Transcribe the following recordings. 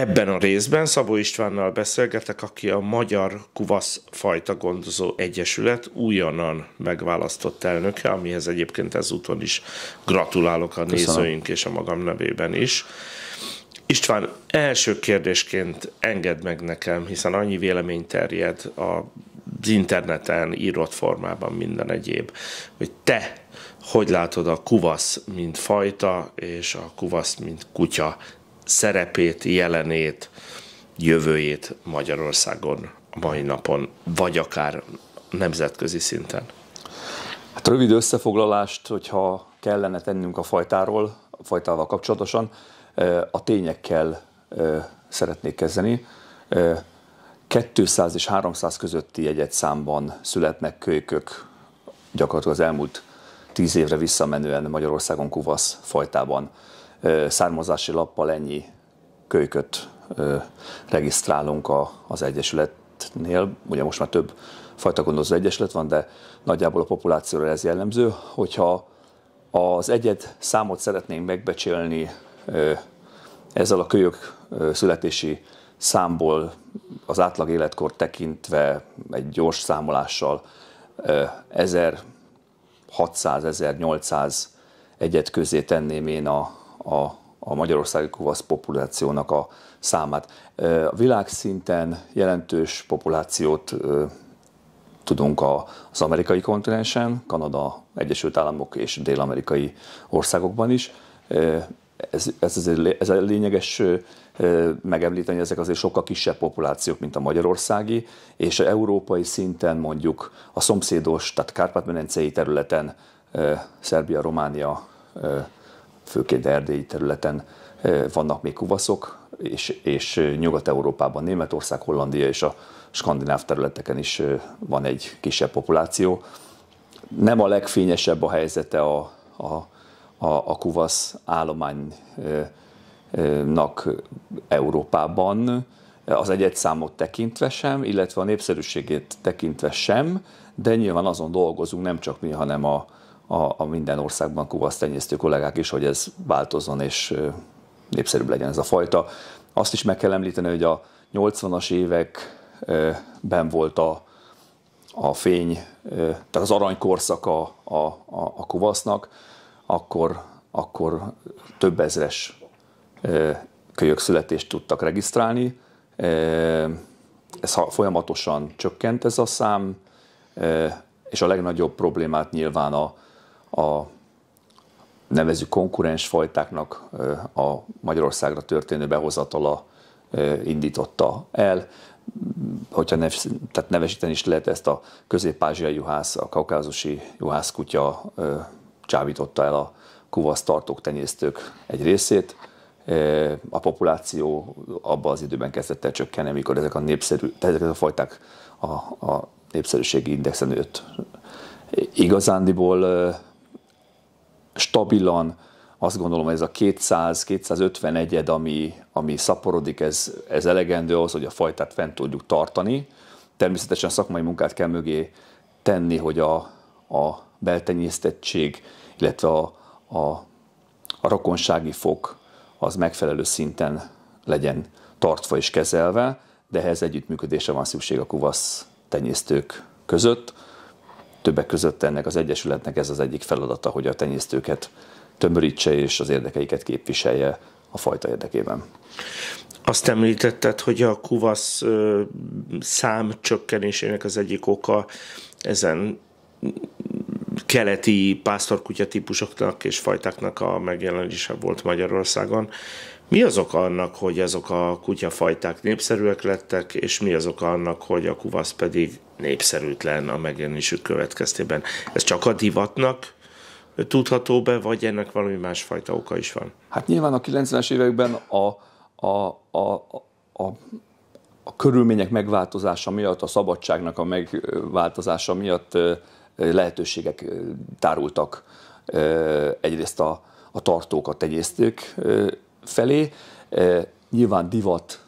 Ebben a részben Szabó Istvánnal beszélgetek, aki a Magyar Kuvasz Fajta Gondozó Egyesület újonnan megválasztott elnöke, amihez egyébként ezúton is gratulálok a Köszönöm. nézőink és a magam nevében is. István, első kérdésként engedd meg nekem, hiszen annyi vélemény terjed az interneten, írott formában, minden egyéb, hogy te hogy látod a kuvasz, mint fajta, és a kuvasz, mint kutya szerepét, jelenét, jövőjét Magyarországon a mai napon, vagy akár nemzetközi szinten? Hát rövid összefoglalást, hogyha kellene tennünk a fajtáról, a fajtával kapcsolatosan, a tényekkel szeretnék kezdeni. 200 és 300 közötti egyet számban születnek kölykök gyakorlatilag az elmúlt 10 évre visszamenően Magyarországon kuvasz fajtában származási lappal ennyi kölyköt regisztrálunk a, az Egyesületnél. Ugye most már több fajta gondozó Egyesület van, de nagyjából a populációra ez jellemző. Hogyha az egyet számot szeretnénk megbecsélni ezzel a kölyök születési számból az átlag életkor tekintve egy gyors számolással 1600-1800 egyet közé tenném én a, a, a magyarországi kovasz populációnak a számát. A világszinten jelentős populációt tudunk az amerikai kontinensen, Kanada, Egyesült Államok és dél-amerikai országokban is. Ez, ez, ez, ez a lényeges megemlíteni, ezek azért sokkal kisebb populációk, mint a magyarországi, és a európai szinten mondjuk a szomszédos, tehát kárpát medencei területen Szerbia, Románia, főként erdélyi területen vannak még kuvaszok, és, és Nyugat-Európában, Németország, Hollandia és a skandináv területeken is van egy kisebb populáció. Nem a legfényesebb a helyzete a, a, a, a kuvasz állománynak Európában, az egyet számot tekintve sem, illetve a népszerűségét tekintve sem, de nyilván azon dolgozunk, nem csak mi, hanem a, a, a minden országban kuvasztenyésztő kollégák is, hogy ez változzon és népszerűbb legyen ez a fajta. Azt is meg kell említeni, hogy a 80-as években volt a, a fény, tehát az aranykorszaka a, a, a kuvasznak, akkor, akkor több ezres kölyök születést tudtak regisztrálni. Ez folyamatosan csökkent ez a szám, és a legnagyobb problémát nyilván a a nevező konkurens fajtáknak a Magyarországra történő behozatala indította el. Hogyha nev, tehát nevesíteni is lehet ezt a közép-ázsiai juhász, a kaukázusi juhászkutya csábította el a kuvasz tartók, tenyésztők egy részét. A populáció abban az időben kezdett el csökkenni, amikor ezek a népszerű, ezek a fajták a, a népszerűségi indexen nőtt. igazándiból stabilan, azt gondolom, hogy ez a 200 251 ed ami, ami szaporodik, ez, ez elegendő ahhoz, hogy a fajtát fent tudjuk tartani. Természetesen szakmai munkát kell mögé tenni, hogy a, a beltenyésztettség, illetve a, a, a rokonsági fok az megfelelő szinten legyen tartva és kezelve, de ehhez együttműködésre van szükség a kuvasz tenyésztők között Többek között ennek az Egyesületnek ez az egyik feladata, hogy a tenyésztőket tömörítse és az érdekeiket képviselje a fajta érdekében. Azt említetted, hogy a kuvasz szám csökkenésének az egyik oka ezen keleti pásztorkutya típusoknak és fajtáknak a megjelenése volt Magyarországon. Mi az oka annak, hogy ezok a kutyafajták népszerűek lettek, és mi az oka annak, hogy a kuvasz pedig népszerűtlen a megjelenésük következtében? Ez csak a divatnak tudható be, vagy ennek valami másfajta oka is van? Hát nyilván a 90-es években a, a, a, a, a körülmények megváltozása miatt, a szabadságnak a megváltozása miatt lehetőségek tárultak egyrészt a, a tartókat tenyésztők felé. Eh, nyilván divat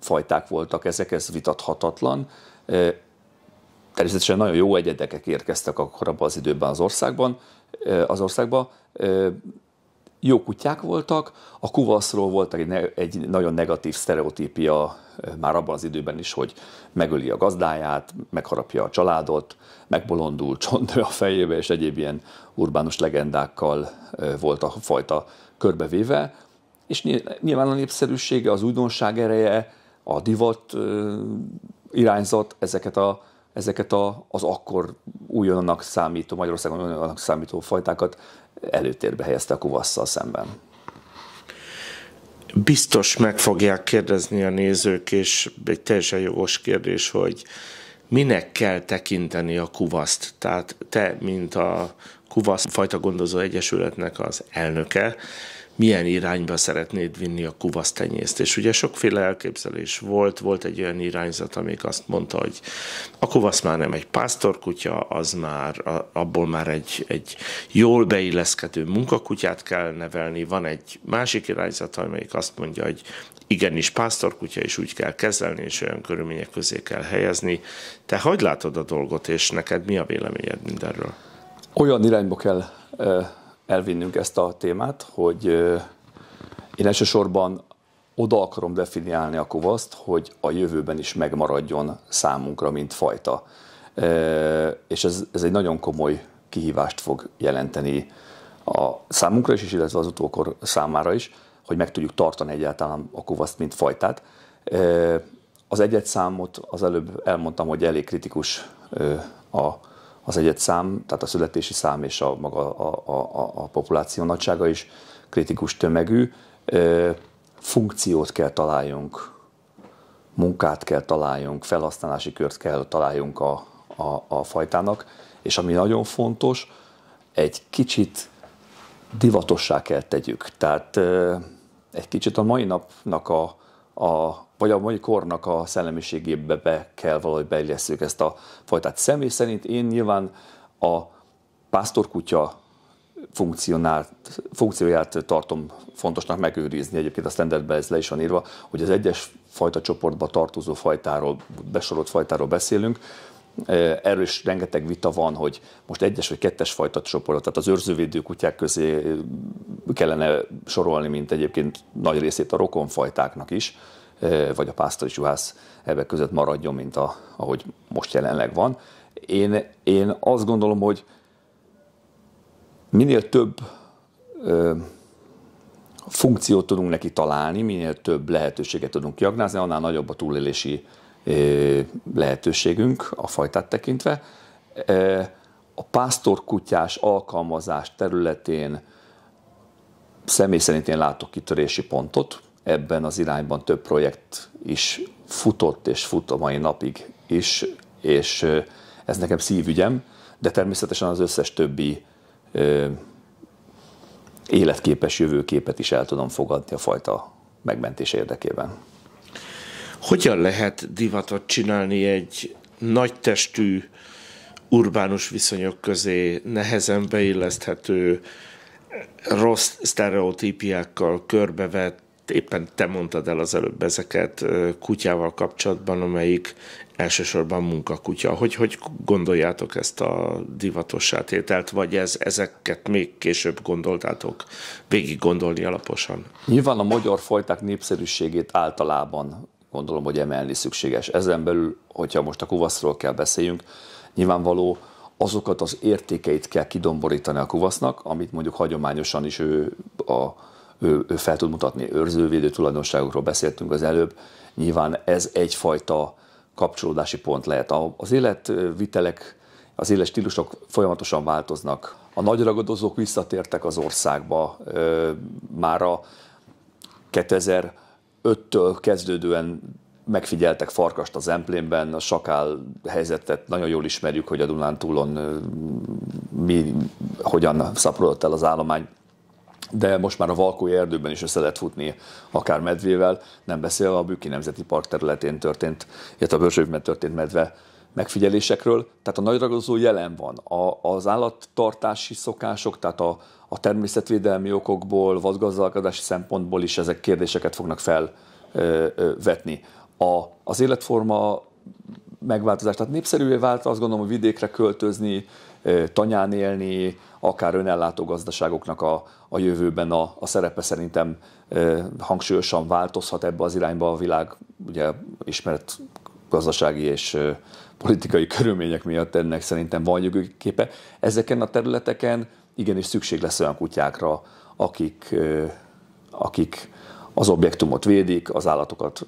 fajták voltak ezek, ez vitathatatlan. Eh, természetesen nagyon jó egyedekek érkeztek akkor abban az időben az országban, eh, az országba. Jó kutyák voltak, a kuvaszról volt egy, ne, egy nagyon negatív sztereotípia már abban az időben is, hogy megöli a gazdáját, megharapja a családot, megbolondul, csondra a fejébe, és egyéb ilyen urbánus legendákkal volt a fajta körbevéve és nyilván a népszerűsége, az újdonság ereje, a divat irányzat, ezeket, a, ezeket a, az akkor újonnak számító, Magyarországon újonnak számító fajtákat előtérbe helyezte a kuvasszal szemben. Biztos meg fogják kérdezni a nézők, és egy teljesen jogos kérdés, hogy minek kell tekinteni a kuvaszt? Tehát te, mint a kuvasz fajta gondozó egyesületnek az elnöke, milyen irányba szeretnéd vinni a kuvasztenyészt. És ugye sokféle elképzelés volt, volt egy olyan irányzat, amik azt mondta, hogy a kuvasz már nem egy pásztorkutya, az már, abból már egy, egy jól beilleszkedő munkakutyát kell nevelni. Van egy másik irányzat, amelyik azt mondja, hogy igenis pásztorkutya is úgy kell kezelni, és olyan körülmények közé kell helyezni. Te hogy látod a dolgot, és neked mi a véleményed mindenről? Olyan irányba kell elvinnünk ezt a témát, hogy én elsősorban oda akarom definiálni a kovaszt, hogy a jövőben is megmaradjon számunkra, mint fajta. És ez, ez egy nagyon komoly kihívást fog jelenteni a számunkra is, illetve az utókor számára is, hogy meg tudjuk tartani egyáltalán a kovaszt, mint fajtát. Az egyet számot az előbb elmondtam, hogy elég kritikus a az egyet szám, tehát a születési szám és a maga a, a, a, a populáció nagysága is kritikus tömegű. Funkciót kell találjunk, munkát kell találjunk, felhasználási kört kell találjunk a, a, a fajtának, és ami nagyon fontos, egy kicsit divatossá kell tegyük. Tehát egy kicsit a mai napnak a, a, vagy a mai kornak a szellemiségébe be kell valahogy beilleszünk ezt a fajtát. Személy szerint én nyilván a pásztorkutya funkcióját tartom fontosnak megőrizni. Egyébként a standardben ez le is van írva, hogy az egyes fajta csoportba tartozó fajtáról, besorolt fajtáról beszélünk, e, Erről is rengeteg vita van, hogy most egyes vagy kettes fajta csoportot, tehát az őrzővédő kutyák közé e, kellene sorolni, mint egyébként nagy részét a rokonfajtáknak is vagy a pásztori juhász ebben között maradjon, mint a, ahogy most jelenleg van. Én, én azt gondolom, hogy minél több ö, funkciót tudunk neki találni, minél több lehetőséget tudunk kiagnázni, annál nagyobb a túlélési ö, lehetőségünk a fajtát tekintve. A pásztorkutyás alkalmazás területén személy szerint én látok kitörési pontot, ebben az irányban több projekt is futott és fut a mai napig is, és ez nekem szívügyem, de természetesen az összes többi ö, életképes jövőképet is el tudom fogadni a fajta megmentés érdekében. Hogyan lehet divatot csinálni egy nagy testű, urbánus viszonyok közé nehezen beilleszthető, rossz sztereotípiákkal körbevett éppen te mondtad el az előbb ezeket kutyával kapcsolatban, amelyik elsősorban munkakutya. Hogy, hogy gondoljátok ezt a divatos átételt, vagy ez, ezeket még később gondoltátok végig gondolni alaposan? Nyilván a magyar fajták népszerűségét általában gondolom, hogy emelni szükséges. Ezen belül, hogyha most a kuvaszról kell beszéljünk, nyilvánvaló, azokat az értékeit kell kidomborítani a kuvasznak, amit mondjuk hagyományosan is ő a ő, ő fel tud mutatni. Őrzővédő tulajdonságokról beszéltünk az előbb. Nyilván ez egyfajta kapcsolódási pont lehet. Az életvitelek, az éles stílusok folyamatosan változnak. A nagy ragadozók visszatértek az országba. Már a 2005-től kezdődően megfigyeltek farkast az emplénben, a sakál helyzetet nagyon jól ismerjük, hogy a Dunántúlon mi, hogyan szaporodott el az állomány de most már a Valkói erdőben is össze lehet futni, akár medvével, nem beszélve a büki Nemzeti Park területén történt, illetve a Börzsőben történt medve megfigyelésekről. Tehát a nagyragozó jelen van. A, az állattartási szokások, tehát a, a természetvédelmi okokból, vadgazdálkodási szempontból is ezek kérdéseket fognak felvetni. A, az életforma megváltozás, tehát népszerűvé vált azt gondolom, hogy vidékre költözni, tanyán élni, akár önellátó gazdaságoknak a, a jövőben a, a szerepe szerintem e, hangsúlyosan változhat ebbe az irányba a világ, ugye ismert gazdasági és e, politikai körülmények miatt ennek szerintem van jövőképe. Ezeken a területeken igenis szükség lesz olyan kutyákra, akik, e, akik az objektumot védik, az állatokat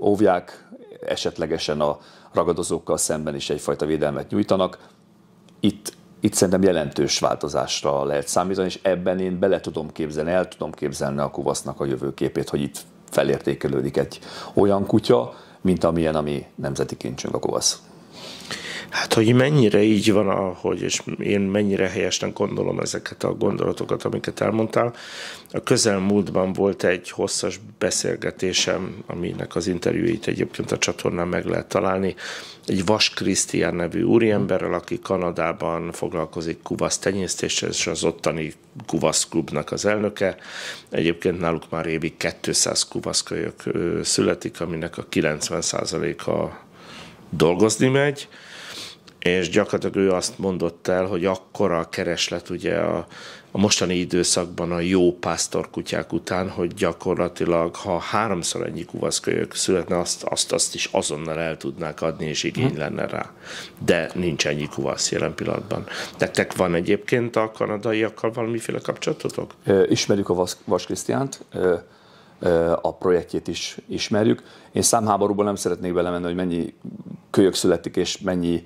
óvják, esetlegesen a ragadozókkal szemben is egyfajta védelmet nyújtanak. Itt itt szerintem jelentős változásra lehet számítani, és ebben én bele tudom képzelni, el tudom képzelni a kuvasznak a jövőképét, hogy itt felértékelődik egy olyan kutya, mint amilyen ami nemzeti kincsünk a kovasz. Hát, hogy mennyire így van, ahogy, és én mennyire helyesen gondolom ezeket a gondolatokat, amiket elmondtál. A közelmúltban volt egy hosszas beszélgetésem, aminek az interjúit egyébként a csatornán meg lehet találni, egy Vas Krisztián nevű úriemberrel, aki Kanadában foglalkozik kuvasz tenyésztéssel, és az ottani kuvasz klubnak az elnöke. Egyébként náluk már évi 200 kuvaszkölyök születik, aminek a 90%-a dolgozni megy és gyakorlatilag ő azt mondott el, hogy akkora a kereslet ugye a, a mostani időszakban a jó pásztorkutyák után, hogy gyakorlatilag ha háromszor ennyi kuvaszkölyök születne, azt, azt, azt is azonnal el tudnák adni, és igény hm. lenne rá. De nincs ennyi kuvasz jelen pillanatban. Nektek van egyébként a kanadaiakkal valamiféle kapcsolatotok? Ismerjük a Vas, Vas Krisztiánt, a projektjét is ismerjük. Én számháborúban nem szeretnék belemenni, hogy mennyi kölyök születik, és mennyi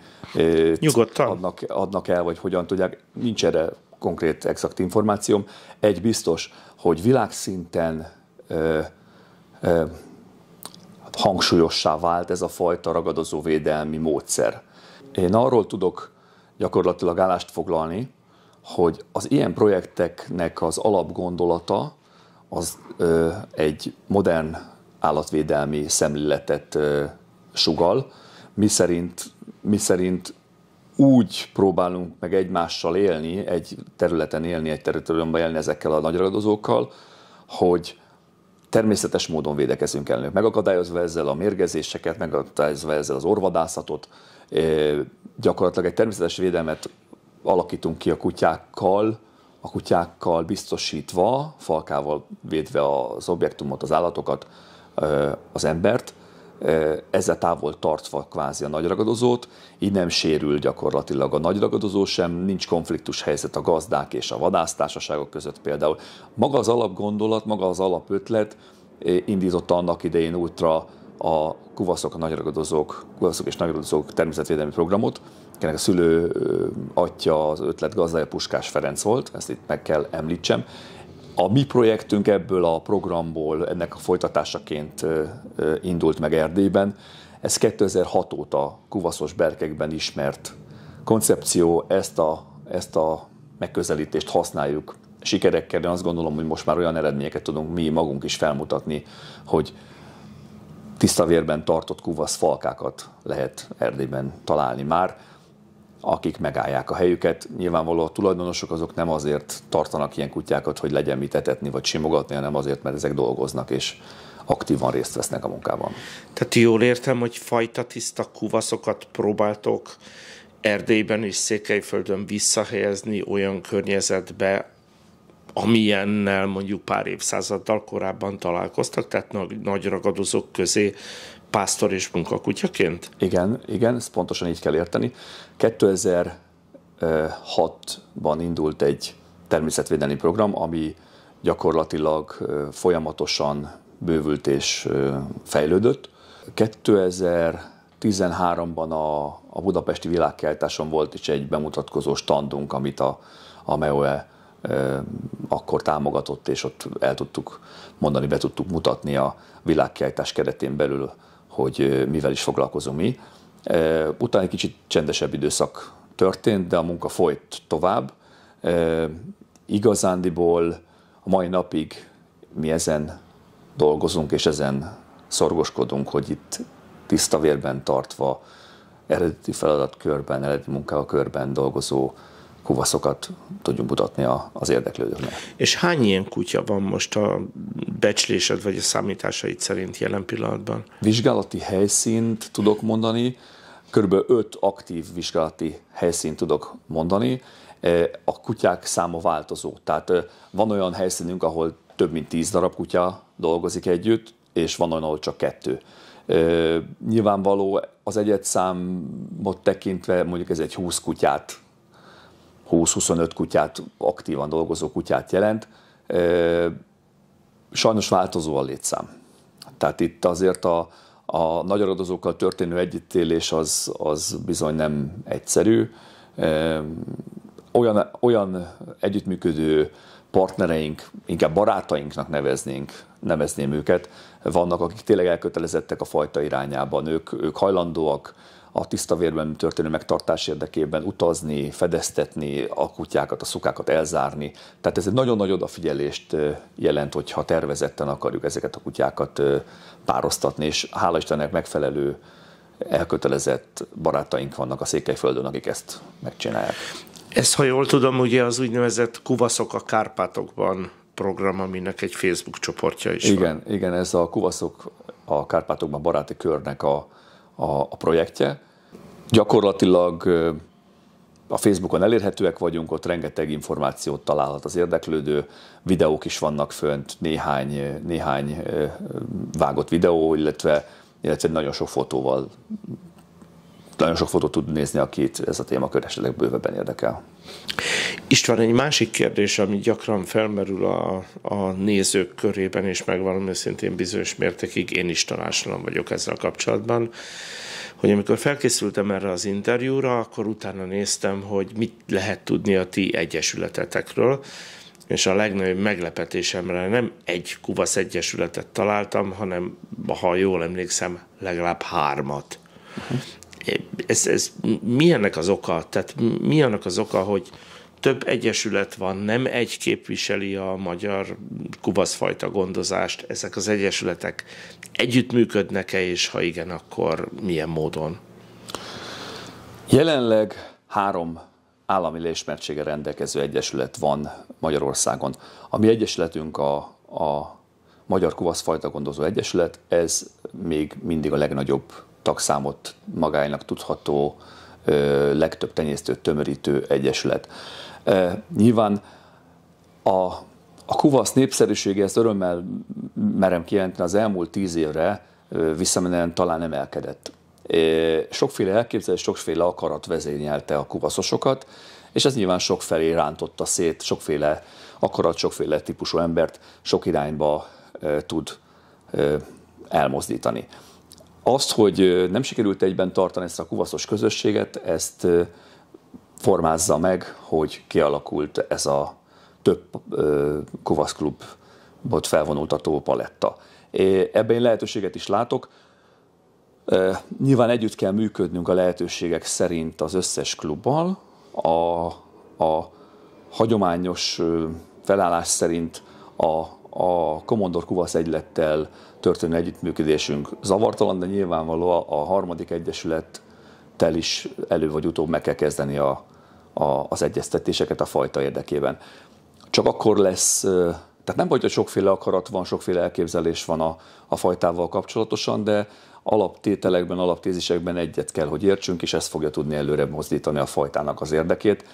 Adnak, adnak el, vagy hogyan tudják. Nincs erre konkrét, exakt információm. Egy biztos, hogy világszinten ö, ö, hát hangsúlyossá vált ez a fajta ragadozó védelmi módszer. Én arról tudok gyakorlatilag állást foglalni, hogy az ilyen projekteknek az alapgondolata az ö, egy modern állatvédelmi szemléletet ö, sugal, mi szerint, mi szerint úgy próbálunk meg egymással élni, egy területen élni, egy területen élni ezekkel a nagyragadozókkal, hogy természetes módon védekezünk ellenük, megakadályozva ezzel a mérgezéseket, megakadályozva ezzel az orvadászatot, eh, gyakorlatilag egy természetes védelmet alakítunk ki a kutyákkal, a kutyákkal biztosítva, falkával védve az objektumot, az állatokat, eh, az embert, ezzel távol tartva kvázi a nagyragadozót, így nem sérül gyakorlatilag a nagyragadozó sem, nincs konfliktus helyzet a gazdák és a vadásztársaságok között például. Maga az alapgondolat, maga az alapötlet indította annak idején útra a kuvaszok, a nagyragadozók, kuvaszok és nagyragadozók természetvédelmi programot, ennek a szülő atya, az ötlet gazdája Puskás Ferenc volt, ezt itt meg kell említsem, a mi projektünk ebből a programból, ennek a folytatásaként indult meg Erdélyben. Ez 2006 óta kuvaszos berkekben ismert koncepció, ezt a, ezt a megközelítést használjuk sikerekkel, de azt gondolom, hogy most már olyan eredményeket tudunk mi magunk is felmutatni, hogy tiszta vérben tartott kuvasz falkákat lehet Erdélyben találni már akik megállják a helyüket. Nyilvánvaló a tulajdonosok azok nem azért tartanak ilyen kutyákat, hogy legyen mit etetni vagy simogatni, hanem azért, mert ezek dolgoznak és aktívan részt vesznek a munkában. Tehát jól értem, hogy fajta tiszta kuvaszokat próbáltok Erdélyben és Székelyföldön visszahelyezni olyan környezetbe, amilyennel mondjuk pár évszázaddal korábban találkoztak, tehát nagy, nagy ragadozók közé pásztor és munkakutyaként? Igen, igen, ezt pontosan így kell érteni. 2006-ban indult egy természetvédelmi program, ami gyakorlatilag folyamatosan bővült és fejlődött. 2013-ban a, a budapesti világkeltáson volt is egy bemutatkozó standunk, amit a, a MEOE akkor támogatott, és ott el tudtuk mondani, be tudtuk mutatni a világkiállítás keretén belül hogy mivel is foglalkozom mi. Utána egy kicsit csendesebb időszak történt, de a munka folyt tovább. Igazándiból a mai napig mi ezen dolgozunk, és ezen szorgoskodunk, hogy itt tiszta vérben tartva, eredeti feladatkörben, eredeti munkával körben dolgozó kuvaszokat tudjuk mutatni a, az érdeklődőknek. És hány ilyen kutya van most a becslésed vagy a számításaid szerint jelen pillanatban? Vizsgálati helyszínt tudok mondani, kb. 5 aktív vizsgálati helyszínt tudok mondani. E, a kutyák száma változó, tehát e, van olyan helyszínünk, ahol több mint 10 darab kutya dolgozik együtt, és van olyan, ahol csak kettő. E, nyilvánvaló az egyet számot tekintve mondjuk ez egy 20 kutyát 20-25 kutyát, aktívan dolgozó kutyát jelent. Sajnos változó a létszám. Tehát itt azért a, a nagy aradozókkal történő együttélés az, az bizony nem egyszerű. Olyan, olyan együttműködő partnereink, inkább barátainknak neveznénk, nevezném őket, vannak, akik tényleg elkötelezettek a fajta irányában, ők, ők hajlandóak a tiszta vérben történő megtartás érdekében utazni, fedeztetni a kutyákat, a szukákat elzárni. Tehát ez egy nagyon nagy odafigyelést jelent, hogyha tervezetten akarjuk ezeket a kutyákat pároztatni, és hála Istennek megfelelő elkötelezett barátaink vannak a Székelyföldön, akik ezt megcsinálják. Ez, ha jól tudom, ugye az úgynevezett Kuvaszok a Kárpátokban program, aminek egy Facebook csoportja is igen, van. Igen, ez a Kuvaszok a Kárpátokban baráti körnek a, a, a projektje, Gyakorlatilag a Facebookon elérhetőek vagyunk, ott rengeteg információt találhat az érdeklődő, videók is vannak fönt, néhány, néhány vágott videó, illetve, illetve nagyon sok fotóval nagyon sok fotót tud nézni, akit ez a téma esetleg bővebben érdekel. István, egy másik kérdés, ami gyakran felmerül a, a nézők körében, és megvan szintén bizonyos mértékig, én is tanácsolom vagyok ezzel kapcsolatban hogy amikor felkészültem erre az interjúra, akkor utána néztem, hogy mit lehet tudni a ti egyesületetekről, és a legnagyobb meglepetésemre nem egy kuvasz egyesületet találtam, hanem, ha jól emlékszem, legalább hármat. Uh-huh. Ez, ez mi ennek az oka? Tehát mi annak az oka, hogy, több egyesület van, nem egy képviseli a magyar kubaszfajta gondozást. Ezek az egyesületek együttműködnek-e, és ha igen, akkor milyen módon? Jelenleg három állami léismertsége rendelkező egyesület van Magyarországon. A mi egyesületünk a, a Magyar Kuvaszfajta Gondozó Egyesület, ez még mindig a legnagyobb tagszámot magáénak tudható, legtöbb tenyésztő tömörítő egyesület. Eh, nyilván a, a kuvasz népszerűsége, ezt örömmel merem kijelenteni, az elmúlt tíz évre eh, visszamenően talán emelkedett. Eh, sokféle elképzelés, sokféle akarat vezényelte a kuvaszosokat, és ez nyilván sokfelé rántotta szét, sokféle akarat, sokféle típusú embert sok irányba tud elmozdítani. Azt, hogy nem sikerült egyben tartani ezt a kuvaszos közösséget, ezt formázza meg, hogy kialakult ez a több Kovasz klubot felvonultató paletta. Ebben én lehetőséget is látok. Nyilván együtt kell működnünk a lehetőségek szerint az összes klubbal. A, a hagyományos felállás szerint a, a Commodore Kuvasz egylettel történő együttműködésünk zavartalan, de nyilvánvaló a harmadik egyesülettel is elő vagy utóbb meg kell kezdeni a, a, az egyeztetéseket a fajta érdekében. Csak akkor lesz, tehát nem vagy, hogy sokféle akarat van, sokféle elképzelés van a, a fajtával kapcsolatosan, de alaptételekben, alaptézisekben egyet kell, hogy értsünk, és ez fogja tudni előre mozdítani a fajtának az érdekét.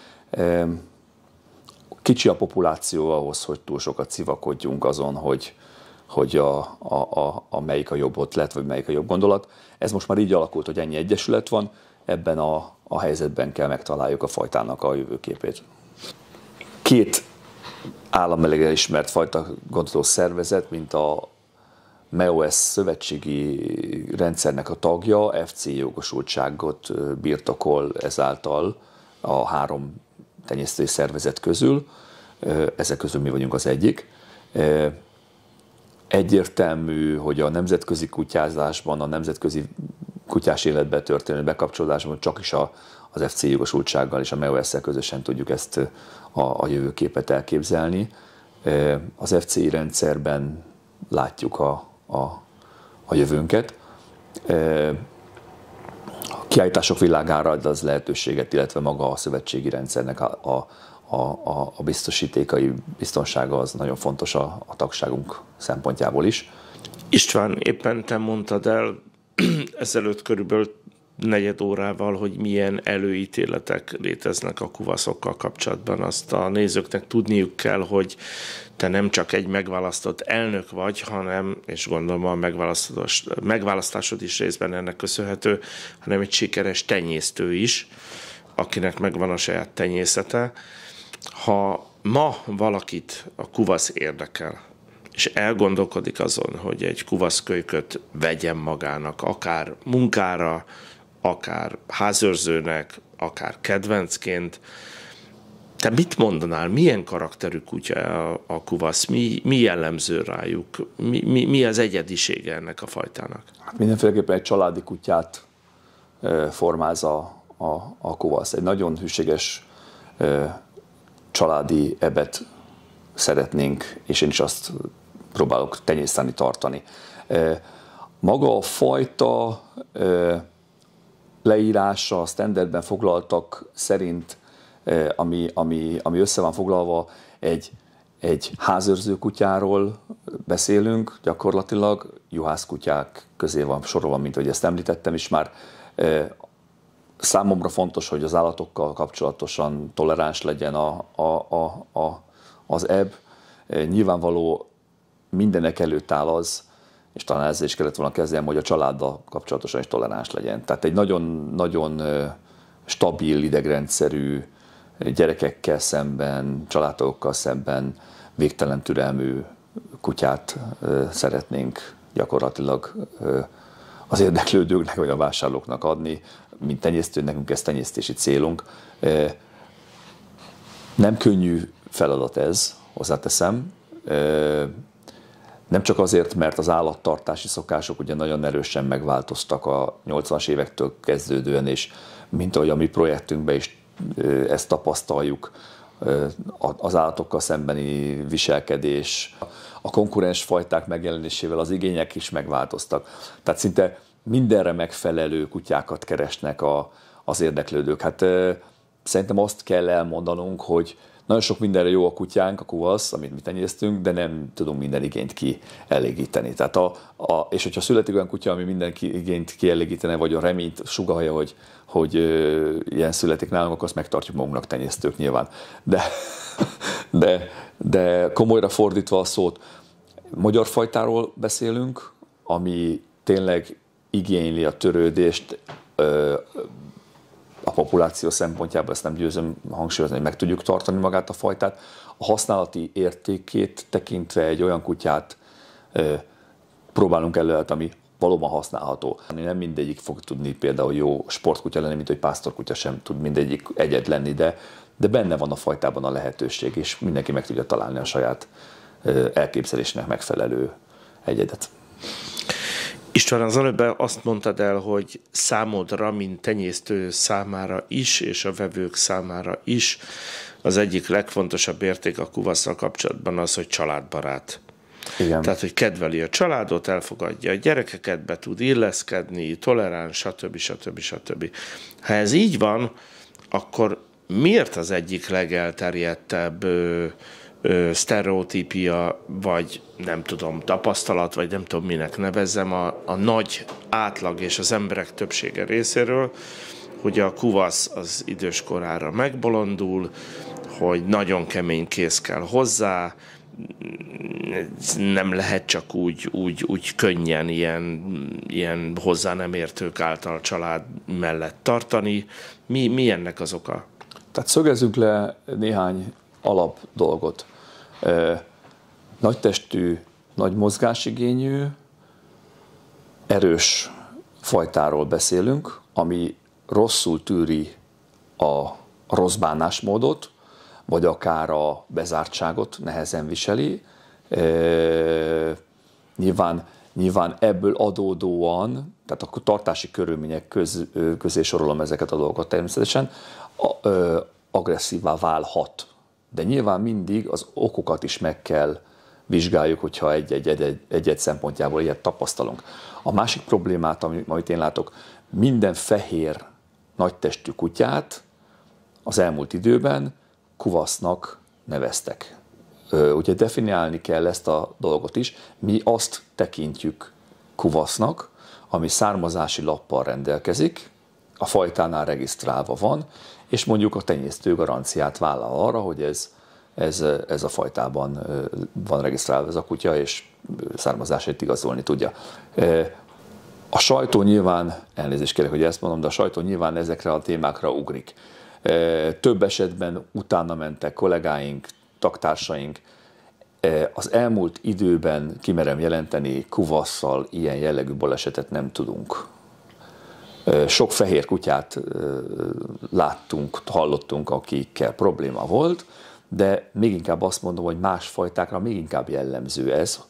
Kicsi a populáció ahhoz, hogy túl sokat szivakodjunk azon, hogy, hogy a, a, a, a melyik a jobb ötlet, vagy melyik a jobb gondolat. Ez most már így alakult, hogy ennyi egyesület van, ebben a a helyzetben kell megtaláljuk a fajtának a jövőképét. Két államelege ismert fajta gondoló szervezet, mint a MEOS szövetségi rendszernek a tagja, FC jogosultságot birtokol ezáltal a három tenyésztői szervezet közül, ezek közül mi vagyunk az egyik. Egyértelmű, hogy a nemzetközi kutyázásban, a nemzetközi kutyás életbe történő bekapcsolódásban csak is a, az FC jogosultsággal és a meos közösen tudjuk ezt a, a jövőképet elképzelni. Az FC rendszerben látjuk a, a, a jövőnket. A kiállítások világára ad az lehetőséget, illetve maga a szövetségi rendszernek a, a, a, a biztosítékai biztonsága az nagyon fontos a, a tagságunk szempontjából is. István, éppen te mondtad el ezelőtt körülbelül negyed órával, hogy milyen előítéletek léteznek a kuvaszokkal kapcsolatban. Azt a nézőknek tudniuk kell, hogy te nem csak egy megválasztott elnök vagy, hanem, és gondolom a megválasztásod is részben ennek köszönhető, hanem egy sikeres tenyésztő is, akinek megvan a saját tenyészete. Ha ma valakit a kuvasz érdekel, és elgondolkodik azon, hogy egy kuvaszkölyköt vegyen magának, akár munkára, akár házőrzőnek, akár kedvencként. Te mit mondanál, milyen karakterű kutya a, a kuvasz, mi, mi jellemző rájuk, mi, mi, mi az egyedisége ennek a fajtának? Hát mindenféleképpen egy családi kutyát formáz a, a, a kuvasz. Egy nagyon hűséges családi ebet szeretnénk, és én is azt próbálok tenyészteni, tartani. Maga a fajta leírása a standardben foglaltak szerint, ami, ami, ami össze van foglalva, egy, egy házőrző kutyáról beszélünk gyakorlatilag, juhászkutyák közé van sorolva, mint ahogy ezt említettem is már. Számomra fontos, hogy az állatokkal kapcsolatosan toleráns legyen a, a, a, a, az ebb. Nyilvánvaló mindenek előtt áll az, és talán ezzel is kellett volna kezdenem, hogy a családdal kapcsolatosan is toleráns legyen. Tehát egy nagyon-nagyon stabil idegrendszerű, gyerekekkel szemben, családokkal szemben végtelen türelmű kutyát szeretnénk gyakorlatilag az érdeklődőknek vagy a vásárlóknak adni, mint tenyésztő, nekünk ez tenyésztési célunk. Nem könnyű feladat ez, hozzáteszem, nem csak azért, mert az állattartási szokások ugye nagyon erősen megváltoztak a 80-as évektől kezdődően, és mint ahogy a mi projektünkben is ezt tapasztaljuk, az állatokkal szembeni viselkedés, a konkurens fajták megjelenésével az igények is megváltoztak. Tehát szinte mindenre megfelelő kutyákat keresnek a, az érdeklődők. Hát szerintem azt kell elmondanunk, hogy nagyon sok mindenre jó a kutyánk, a kuhasz, amit mi tenyésztünk, de nem tudunk minden igényt kielégíteni. Tehát a, a, és hogyha születik olyan kutya, ami minden igényt kielégítene, vagy a reményt sugalja, hogy, hogy ö, ilyen születik nálunk, akkor azt megtartjuk magunknak tenyésztők nyilván. De, de, de komolyra fordítva a szót, magyar fajtáról beszélünk, ami tényleg igényli a törődést, ö, a populáció szempontjából ezt nem győzöm hangsúlyozni, hogy meg tudjuk tartani magát a fajtát. A használati értékét tekintve egy olyan kutyát ö, próbálunk előállt, ami valóban használható. Nem mindegyik fog tudni például jó sportkutya lenni, mint hogy pásztorkutya sem tud mindegyik egyed lenni, de, de benne van a fajtában a lehetőség, és mindenki meg tudja találni a saját elképzelésnek megfelelő egyedet. István, az előbb azt mondtad el, hogy számodra, mint tenyésztő számára is, és a vevők számára is, az egyik legfontosabb érték a kuvasszal kapcsolatban az, hogy családbarát. Igen. Tehát, hogy kedveli a családot, elfogadja a gyerekeket, be tud illeszkedni, toleráns, stb. stb. stb. Ha ez így van, akkor miért az egyik legelterjedtebb sztereotípia, vagy nem tudom, tapasztalat, vagy nem tudom minek nevezzem, a, a nagy átlag és az emberek többsége részéről, hogy a kuvasz az időskorára megbolondul, hogy nagyon kemény kész kell hozzá, nem lehet csak úgy, úgy, úgy könnyen ilyen, ilyen hozzá nem értők által család mellett tartani. Mi, mi ennek az oka? Tehát szögezzünk le néhány alap dolgot nagytestű, nagy mozgásigényű, erős fajtáról beszélünk, ami rosszul tűri a rossz bánásmódot, vagy akár a bezártságot nehezen viseli. E, nyilván, nyilván ebből adódóan, tehát a tartási körülmények köz, közé sorolom ezeket a dolgokat természetesen, a, ö, agresszívá válhat de nyilván mindig az okokat is meg kell vizsgáljuk, hogyha egy-egy szempontjából ilyet tapasztalunk. A másik problémát, amit én látok, minden fehér nagytestű kutyát az elmúlt időben kuvasznak neveztek. Ugye definiálni kell ezt a dolgot is. Mi azt tekintjük kuvasznak, ami származási lappal rendelkezik, a fajtánál regisztrálva van, és mondjuk a tenyésztő garanciát vállal arra, hogy ez, ez, ez a fajtában van regisztrálva ez a kutya, és származását igazolni tudja. A sajtó nyilván, elnézést kérek, hogy ezt mondom, de a sajtó nyilván ezekre a témákra ugrik. Több esetben utána mentek kollégáink, taktársaink. Az elmúlt időben kimerem jelenteni, kuvasszal ilyen jellegű balesetet nem tudunk sok fehér kutyát láttunk, hallottunk, akikkel probléma volt, de még inkább azt mondom, hogy más fajtákra még inkább jellemző ez,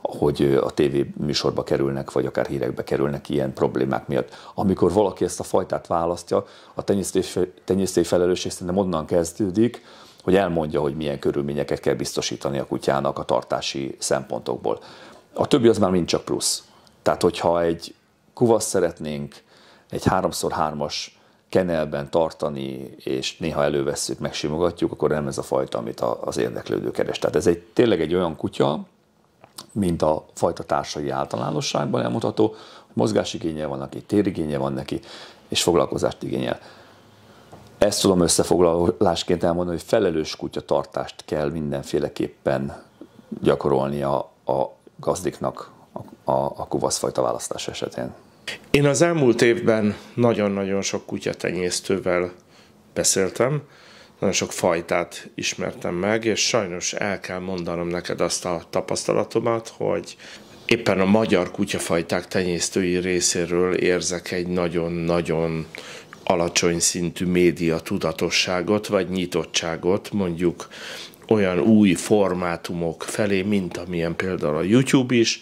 hogy a TV műsorba kerülnek, vagy akár hírekbe kerülnek ilyen problémák miatt. Amikor valaki ezt a fajtát választja, a tenyésztői felelősség szerintem onnan kezdődik, hogy elmondja, hogy milyen körülményeket kell biztosítani a kutyának a tartási szempontokból. A többi az már mind csak plusz. Tehát, hogyha egy kuvasz szeretnénk, egy 3x3-as kenelben tartani, és néha elővesszük, megsimogatjuk, akkor nem ez a fajta, amit az érdeklődő keres. Tehát ez egy, tényleg egy olyan kutya, mint a fajta társai általánosságban elmutató, hogy mozgásigénye van neki, térigénye van neki, és foglalkozást igényel. Ezt tudom összefoglalásként elmondani, hogy felelős kutya tartást kell mindenféleképpen gyakorolnia a gazdiknak a, a, a kuvaszfajta választás esetén. Én az elmúlt évben nagyon-nagyon sok kutyatenyésztővel beszéltem, nagyon sok fajtát ismertem meg, és sajnos el kell mondanom neked azt a tapasztalatomat, hogy éppen a magyar kutyafajták tenyésztői részéről érzek egy nagyon-nagyon alacsony szintű média tudatosságot, vagy nyitottságot mondjuk olyan új formátumok felé, mint amilyen például a YouTube is,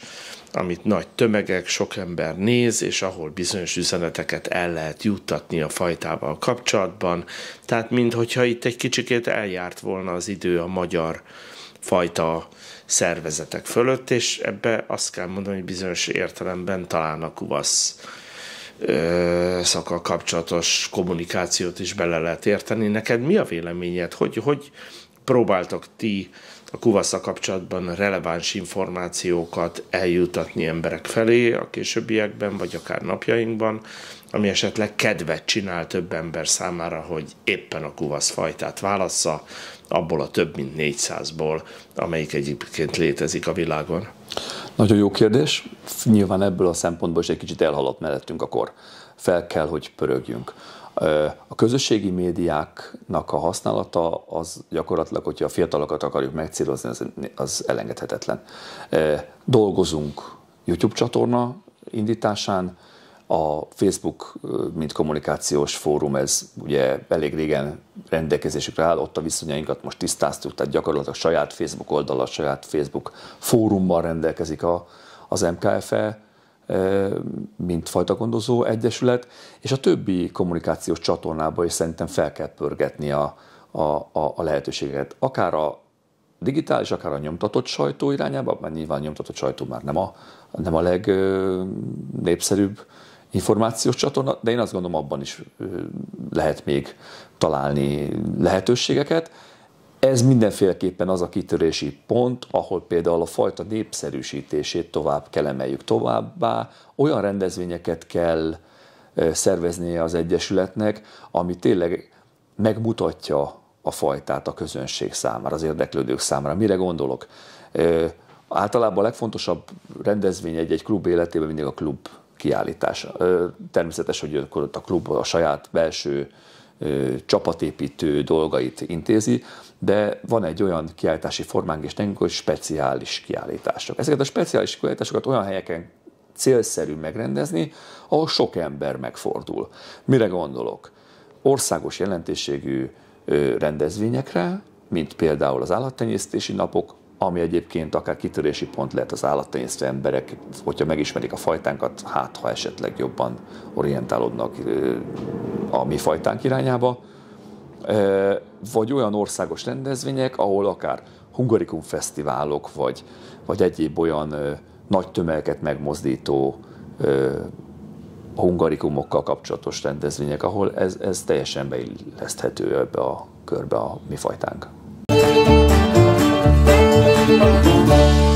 amit nagy tömegek, sok ember néz, és ahol bizonyos üzeneteket el lehet juttatni a fajtával kapcsolatban. Tehát mintha itt egy kicsikét eljárt volna az idő a magyar fajta szervezetek fölött, és ebbe azt kell mondani, hogy bizonyos értelemben talán a kuvasz szakkal kapcsolatos kommunikációt is bele lehet érteni. Neked mi a véleményed? Hogy, hogy próbáltak ti a kuvasza kapcsolatban releváns információkat eljutatni emberek felé a későbbiekben, vagy akár napjainkban, ami esetleg kedvet csinál több ember számára, hogy éppen a kuvasz fajtát válassza, abból a több mint 400-ból, amelyik egyébként létezik a világon. Nagyon jó kérdés. Nyilván ebből a szempontból is egy kicsit elhaladt mellettünk a kor. Fel kell, hogy pörögjünk. A közösségi médiáknak a használata az gyakorlatilag, hogyha a fiatalokat akarjuk megcélozni, az, elengedhetetlen. Dolgozunk YouTube csatorna indításán, a Facebook, mint kommunikációs fórum, ez ugye elég régen rendelkezésükre áll, ott a viszonyainkat most tisztáztuk, tehát gyakorlatilag saját Facebook oldala, saját Facebook fórummal rendelkezik a, az MKFE, mint fajta gondozó egyesület, és a többi kommunikációs csatornába is szerintem fel kell pörgetni a, a, a, a lehetőséget. Akár a digitális, akár a nyomtatott sajtó irányába, mert nyilván a nyomtatott sajtó már nem a, nem a legnépszerűbb információs csatorna, de én azt gondolom abban is lehet még találni lehetőségeket. Ez mindenféleképpen az a kitörési pont, ahol például a fajta népszerűsítését tovább kell emeljük továbbá, olyan rendezvényeket kell szerveznie az Egyesületnek, ami tényleg megmutatja a fajtát a közönség számára, az érdeklődők számára. Mire gondolok? Általában a legfontosabb rendezvény egy-egy klub életében mindig a klub kiállítása. Természetes, hogy akkor a klub a saját belső csapatépítő dolgait intézi, de van egy olyan kiállítási formánk és nekünk, hogy speciális kiállítások. Ezeket a speciális kiállításokat olyan helyeken célszerű megrendezni, ahol sok ember megfordul. Mire gondolok? Országos jelentőségű rendezvényekre, mint például az állattenyésztési napok, ami egyébként akár kitörési pont lehet az állattenyésztő emberek, hogyha megismerik a fajtánkat, hát ha esetleg jobban orientálódnak a mi fajtánk irányába, vagy olyan országos rendezvények, ahol akár hungarikum fesztiválok, vagy, vagy egyéb olyan nagy tömegeket megmozdító hungarikumokkal kapcsolatos rendezvények, ahol ez, ez teljesen beilleszthető ebbe a körbe a mi fajtánk. Thank you.